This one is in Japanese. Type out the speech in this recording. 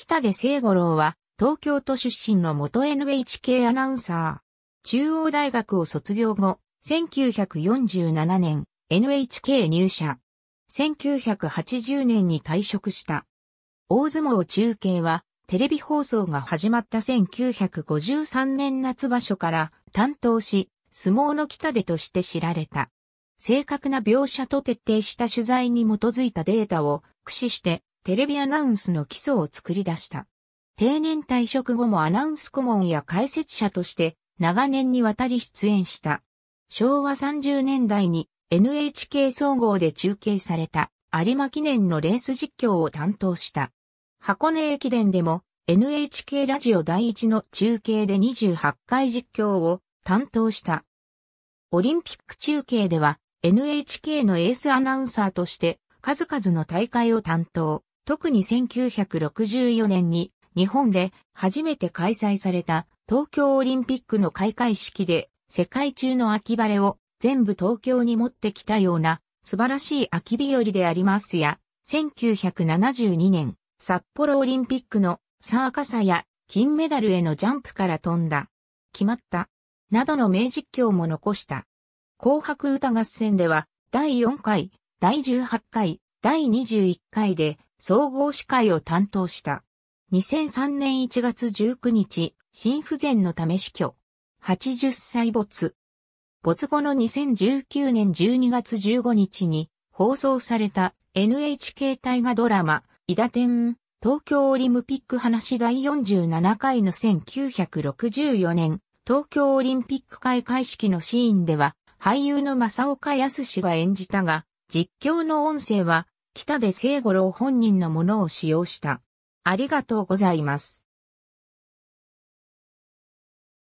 北出聖五郎は、東京都出身の元 NHK アナウンサー。中央大学を卒業後、1947年、NHK 入社。1980年に退職した。大相撲中継は、テレビ放送が始まった1953年夏場所から担当し、相撲の北出として知られた。正確な描写と徹底した取材に基づいたデータを駆使して、テレビアナウンスの基礎を作り出した。定年退職後もアナウンス顧問や解説者として長年にわたり出演した。昭和30年代に NHK 総合で中継された有馬記念のレース実況を担当した。箱根駅伝でも NHK ラジオ第一の中継で28回実況を担当した。オリンピック中継では NHK のエースアナウンサーとして数々の大会を担当。特に1964年に日本で初めて開催された東京オリンピックの開会式で世界中の秋晴れを全部東京に持ってきたような素晴らしい秋日和でありますや、1972年札幌オリンピックのサーカサや金メダルへのジャンプから飛んだ、決まった、などの名実況も残した。紅白歌合戦では第4回、第18回、第21回で総合司会を担当した。2003年1月19日、心不全のため死去。80歳没。没後の2019年12月15日に放送された NHK 大河ドラマ、伊田天、東京オリンピック話第47回の1964年、東京オリンピック開会式のシーンでは、俳優の正岡康が演じたが、実況の音声は北で聖五郎本人のものを使用した。ありがとうございます。